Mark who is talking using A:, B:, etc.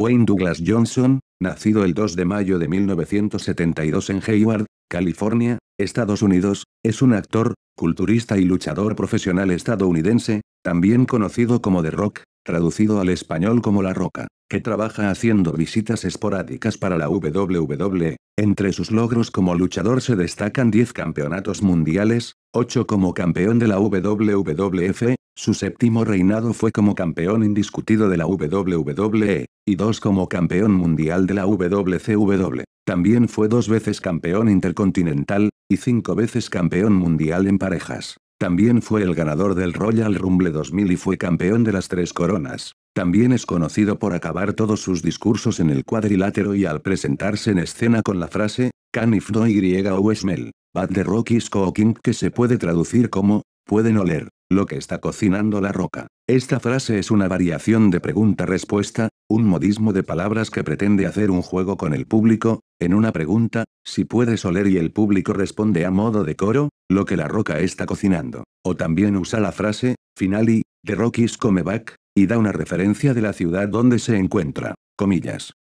A: Wayne Douglas Johnson, nacido el 2 de mayo de 1972 en Hayward, California, Estados Unidos, es un actor, culturista y luchador profesional estadounidense, también conocido como The Rock, traducido al español como La Roca, que trabaja haciendo visitas esporádicas para la WWE. Entre sus logros como luchador se destacan 10 campeonatos mundiales, 8 como campeón de la WWF, su séptimo reinado fue como campeón indiscutido de la WWE, y dos como campeón mundial de la WCW. También fue dos veces campeón intercontinental, y cinco veces campeón mundial en parejas. También fue el ganador del Royal Rumble 2000 y fue campeón de las tres coronas. También es conocido por acabar todos sus discursos en el cuadrilátero y al presentarse en escena con la frase, Can if no y o smell, bad the rock is cooking que se puede traducir como, pueden oler, lo que está cocinando la roca. Esta frase es una variación de pregunta-respuesta, un modismo de palabras que pretende hacer un juego con el público, en una pregunta, si puedes oler y el público responde a modo de coro, lo que la roca está cocinando. O también usa la frase, finali, de Rockies Come Back, y da una referencia de la ciudad donde se encuentra, comillas.